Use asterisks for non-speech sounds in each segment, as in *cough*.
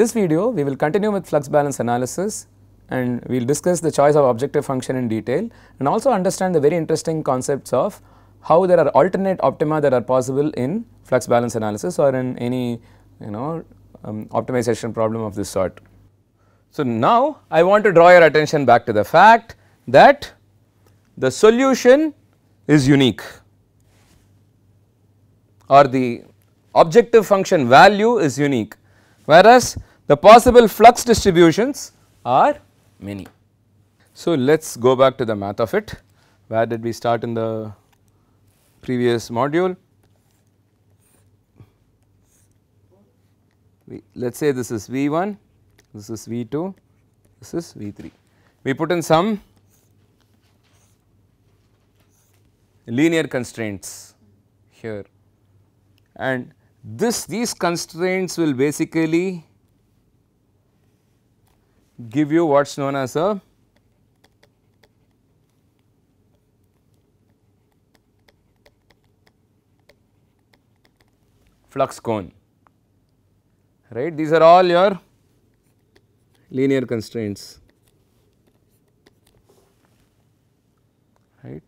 this video, we will continue with flux balance analysis and we will discuss the choice of objective function in detail and also understand the very interesting concepts of how there are alternate optima that are possible in flux balance analysis or in any you know um, optimization problem of this sort. So, now I want to draw your attention back to the fact that the solution is unique or the objective function value is unique whereas the possible flux distributions are many. So, let us go back to the math of it. Where did we start in the previous module? Let us say this is V1, this is V2, this is V3. We put in some linear constraints here and this these constraints will basically give you what is known as a flux cone right these are all your linear constraints right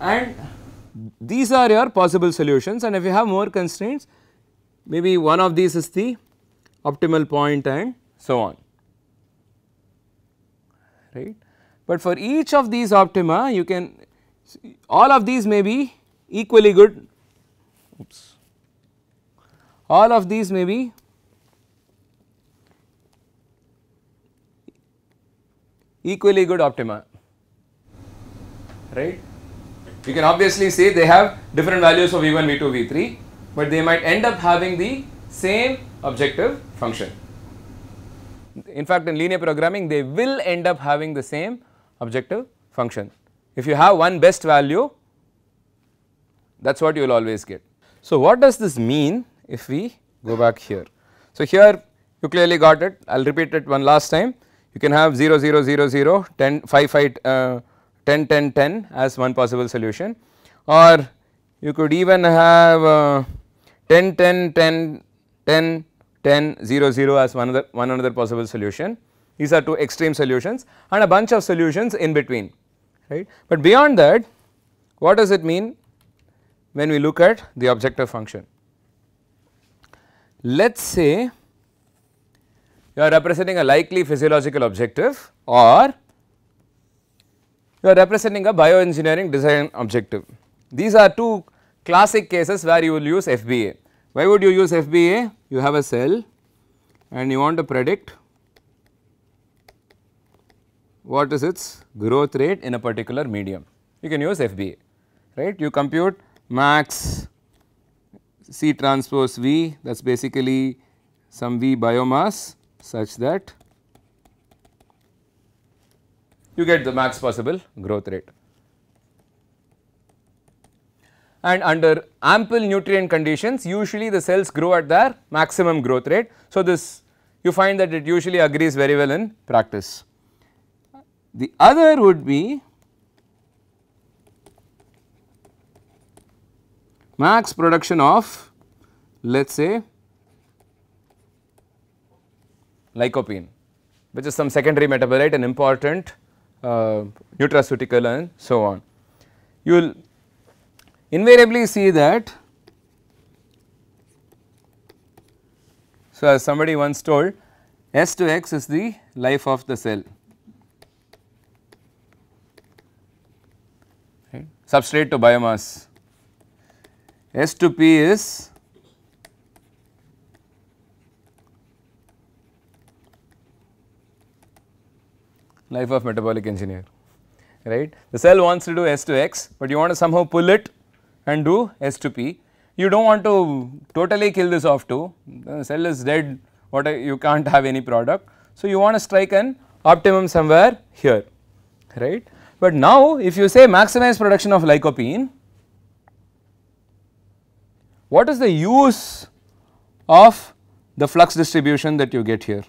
and these are your possible solutions and if you have more constraints maybe one of these is the optimal point and so on right. But for each of these optima you can all of these may be equally good oops all of these may be equally good optima right. You can obviously say they have different values of V1, V2, V3 but they might end up having the same objective function. In fact, in linear programming, they will end up having the same objective function. If you have one best value, that is what you will always get. So, what does this mean if we go back here? So, here you clearly got it, I will repeat it one last time. You can have 0, 0, 0, 0, 10, 5, 5, uh, 10, 10, 10 as one possible solution or you could even have uh, 10, 10, 10, 10, 10, 0, 0 as one other, one another possible solution. These are two extreme solutions and a bunch of solutions in between, right. But beyond that, what does it mean when we look at the objective function? Let us say you are representing a likely physiological objective or you are representing a bioengineering design objective. These are two classic cases where you will use FBA why would you use FBA? You have a cell and you want to predict what is its growth rate in a particular medium. You can use FBA, right. You compute max C transpose V that is basically some V biomass such that you get the max possible growth rate and under ample nutrient conditions usually the cells grow at their maximum growth rate. So, this you find that it usually agrees very well in practice. The other would be max production of let us say lycopene which is some secondary metabolite an important uh, nutraceutical and so on. You will invariably see that. So, as somebody once told S to X is the life of the cell right. substrate to biomass S to P is life of metabolic engineer right. The cell wants to do S to X, but you want to somehow pull it and do S2P. You do not want to totally kill this off too, the cell is dead what you can't have any product. So, you want to strike an optimum somewhere here right. But now if you say maximize production of lycopene what is the use of the flux distribution that you get here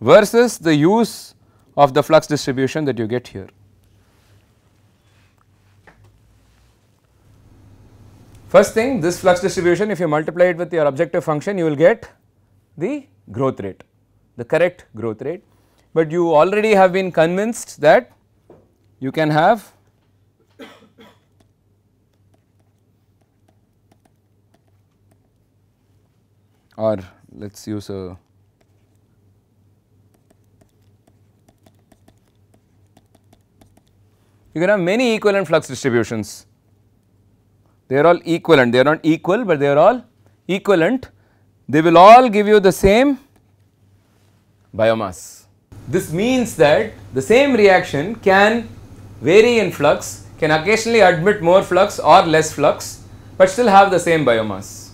versus the use of the flux distribution that you get here. First thing this flux distribution if you multiply it with your objective function you will get the growth rate, the correct growth rate. But you already have been convinced that you can have or let us use a you can have many equivalent flux distributions they are all equivalent they are not equal but they are all equivalent they will all give you the same biomass. This means that the same reaction can vary in flux can occasionally admit more flux or less flux but still have the same biomass.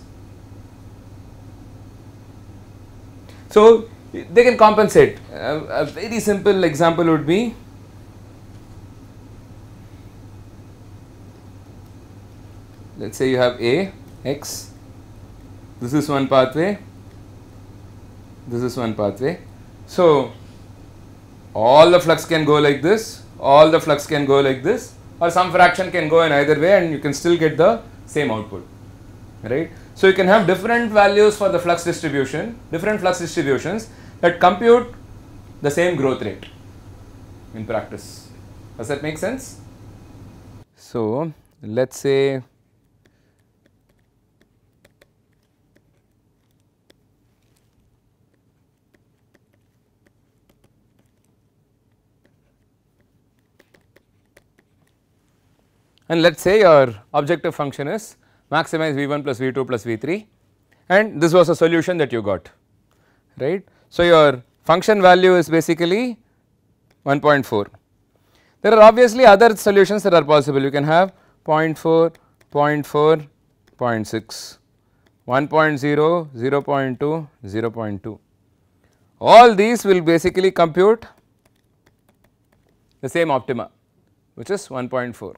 So, they can compensate. a very simple example would be let us say you have A x this is one pathway this is one pathway. So, all the flux can go like this all the flux can go like this or some fraction can go in either way and you can still get the same output right. So, you can have different values for the flux distribution different flux distributions that compute the same growth rate in practice. Does that make sense? So, let us say and let us say your objective function is maximize v1 plus v2 plus v3 and this was a solution that you got right. So, your function value is basically 1.4. There are obviously other solutions that are possible you can have 0 0.4, 0 0.4, 0 0.6, 1.0, 0.2, 0.2 all these will basically compute the same optima which is 1.4.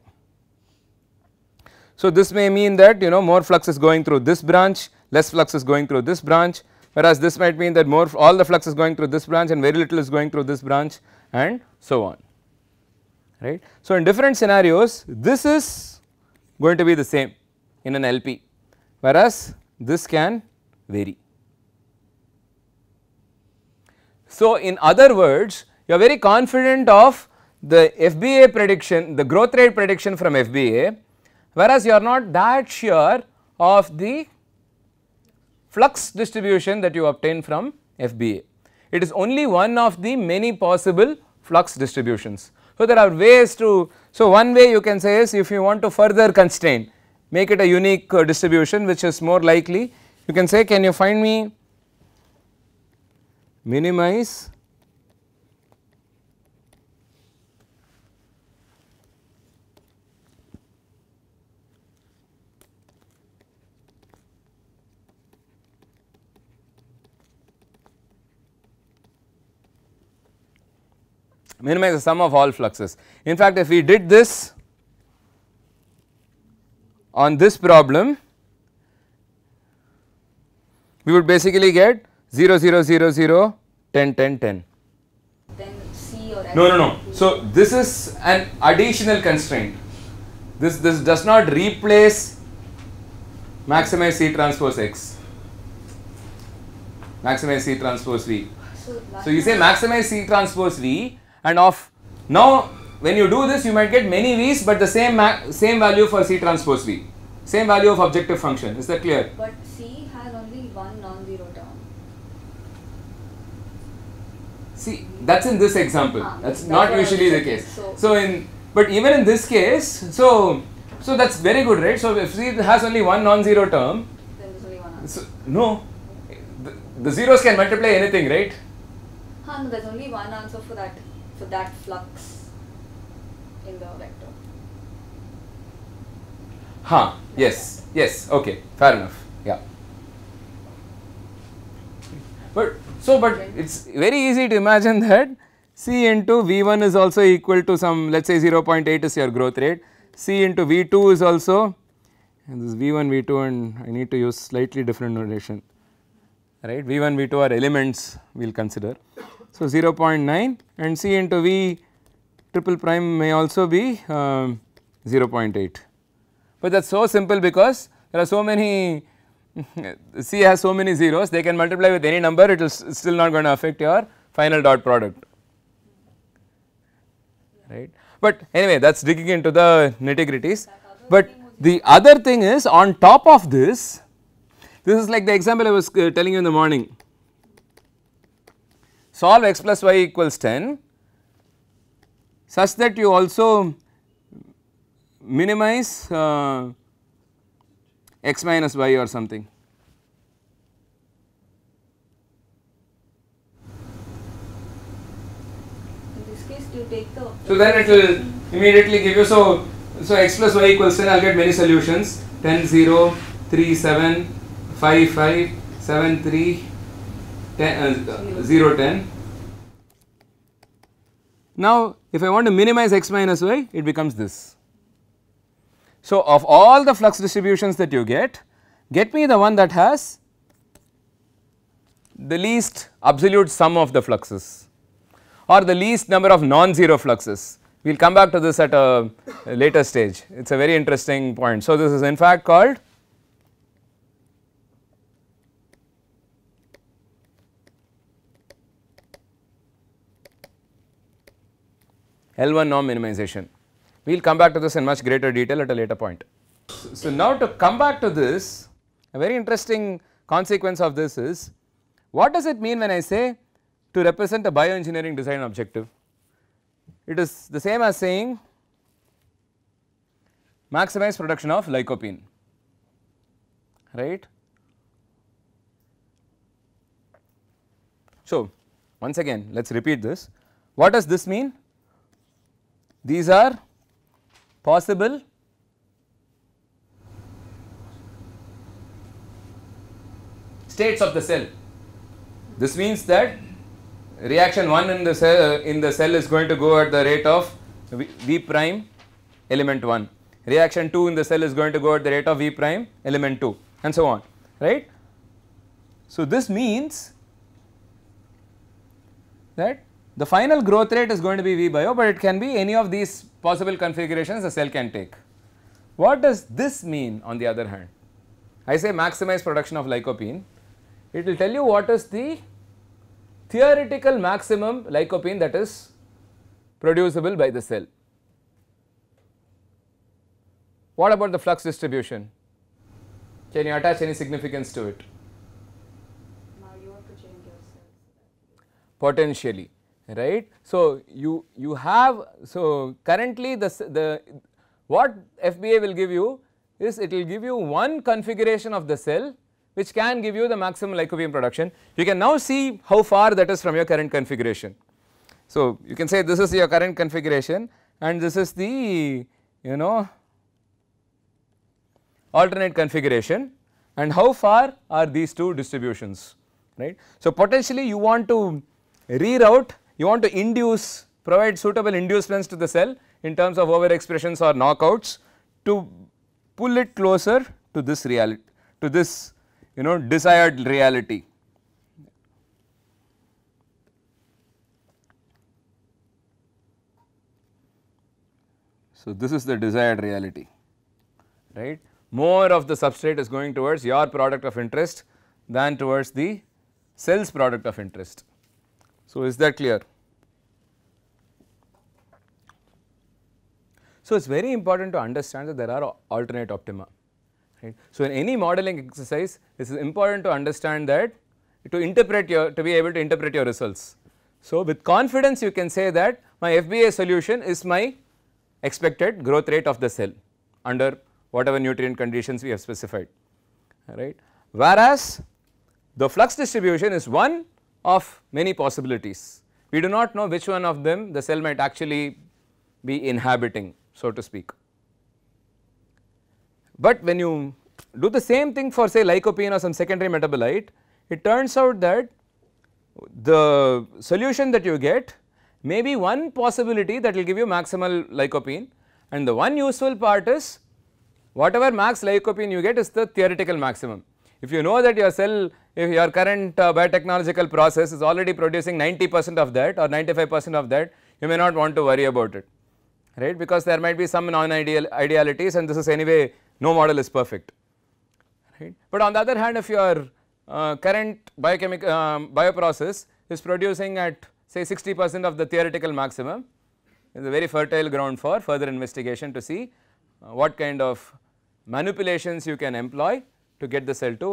So this may mean that you know more flux is going through this branch, less flux is going through this branch whereas this might mean that more all the flux is going through this branch and very little is going through this branch and so on right. So in different scenarios this is going to be the same in an LP whereas this can vary. So in other words you are very confident of the FBA prediction the growth rate prediction from FBA whereas you are not that sure of the flux distribution that you obtain from FBA. It is only one of the many possible flux distributions. So, there are ways to, so one way you can say is if you want to further constrain, make it a unique uh, distribution which is more likely, you can say can you find me minimize minimize the sum of all fluxes. In fact, if we did this on this problem, we would basically get 0 0 0 0 10 10 10. No, no, no. So this is an additional constraint. This this does not replace maximize C transpose X. Maximize C transpose V. So you say maximize C transpose V and off. Now when you do this you might get many V's but the same same value for C transpose V. Same value of objective function. Is that clear? But C has only one non-zero term. See, that's in this example. Ah, that's, that's not usually the case. So, so in but even in this case, so so that's very good, right? So if C has only one non-zero term, then there's only one answer. So, no, the, the zeros can multiply anything, right? Huh, no, there's only one answer for that for that flux in the vector. Huh, like yes, that. yes, okay, fair enough, yeah. But, so, but it is very easy to imagine that C into V1 is also equal to some let us say 0.8 is your growth rate, C into V2 is also and this V1, V2 and I need to use slightly different notation right V1, V2 are elements we will consider so, 0 0.9 and C into V triple prime may also be uh, 0 0.8, but that is so simple because there are so many *laughs* C has so many zeros they can multiply with any number it is still not going to affect your final dot product right. But anyway that is digging into the nitty gritties but the other thing is on top of this this is like the example I was uh, telling you in the morning solve x plus y equals 10 such that you also minimize uh, x minus y or something. The so then it will immediately give you so so x plus y equals 10 I will get many solutions 10 0 3 7 5 5 7 3 10, uh, 0, 10. Now, if I want to minimize x minus y, it becomes this. So, of all the flux distributions that you get, get me the one that has the least absolute sum of the fluxes or the least number of non-zero fluxes. We will come back to this at a later stage, it is a very interesting point. So, this is in fact called L1 norm minimization. We will come back to this in much greater detail at a later point. So, now to come back to this, a very interesting consequence of this is what does it mean when I say to represent a bioengineering design objective? It is the same as saying maximize production of lycopene, right. So, once again let us repeat this. What does this mean? These are possible states of the cell. This means that reaction 1 in the cell in the cell is going to go at the rate of v, v prime element 1 reaction 2 in the cell is going to go at the rate of v prime element 2 and so on right so this means that the final growth rate is going to be V bio, but it can be any of these possible configurations the cell can take. What does this mean on the other hand? I say maximize production of lycopene. It will tell you what is the theoretical maximum lycopene that is producible by the cell. What about the flux distribution? Can you attach any significance to it? Potentially right. So, you, you have, so currently the, the what FBA will give you is it will give you one configuration of the cell which can give you the maximum lycopene production. You can now see how far that is from your current configuration. So, you can say this is your current configuration and this is the you know alternate configuration and how far are these two distributions right. So, potentially you want to reroute you want to induce, provide suitable inducements to the cell in terms of overexpressions or knockouts to pull it closer to this reality, to this you know desired reality. So, this is the desired reality, right. More of the substrate is going towards your product of interest than towards the cell's product of interest. So, is that clear? So, it is very important to understand that there are alternate optima. Right? So, in any modeling exercise, this is important to understand that to interpret your to be able to interpret your results. So, with confidence you can say that my FBA solution is my expected growth rate of the cell under whatever nutrient conditions we have specified right. Whereas, the flux distribution is one of many possibilities. We do not know which one of them the cell might actually be inhabiting so to speak. But when you do the same thing for say lycopene or some secondary metabolite, it turns out that the solution that you get may be one possibility that will give you maximal lycopene and the one useful part is whatever max lycopene you get is the theoretical maximum. If you know that your cell, if your current uh, biotechnological process is already producing 90 percent of that or 95 percent of that, you may not want to worry about it, right? Because there might be some non-ideal idealities, and this is anyway no model is perfect, right? But on the other hand, if your uh, current biochemical uh, bioprocess is producing at say 60 percent of the theoretical maximum, is a very fertile ground for further investigation to see uh, what kind of manipulations you can employ to get the cell to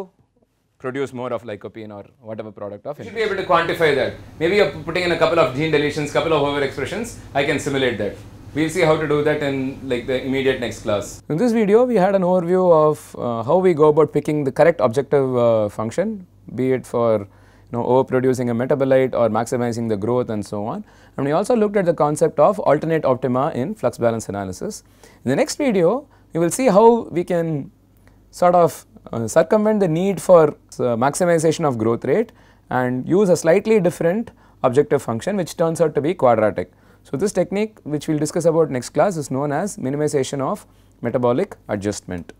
produce more of lycopene or whatever product of it. You should be able to quantify that. Maybe you're putting in a couple of gene deletions, couple of overexpressions, I can simulate that. We'll see how to do that in like the immediate next class. In this video, we had an overview of uh, how we go about picking the correct objective uh, function, be it for you know, overproducing a metabolite or maximizing the growth and so on. And we also looked at the concept of alternate optima in flux balance analysis. In the next video, we will see how we can sort of uh, circumvent the need for uh, maximization of growth rate and use a slightly different objective function which turns out to be quadratic. So, this technique which we will discuss about next class is known as minimization of metabolic adjustment.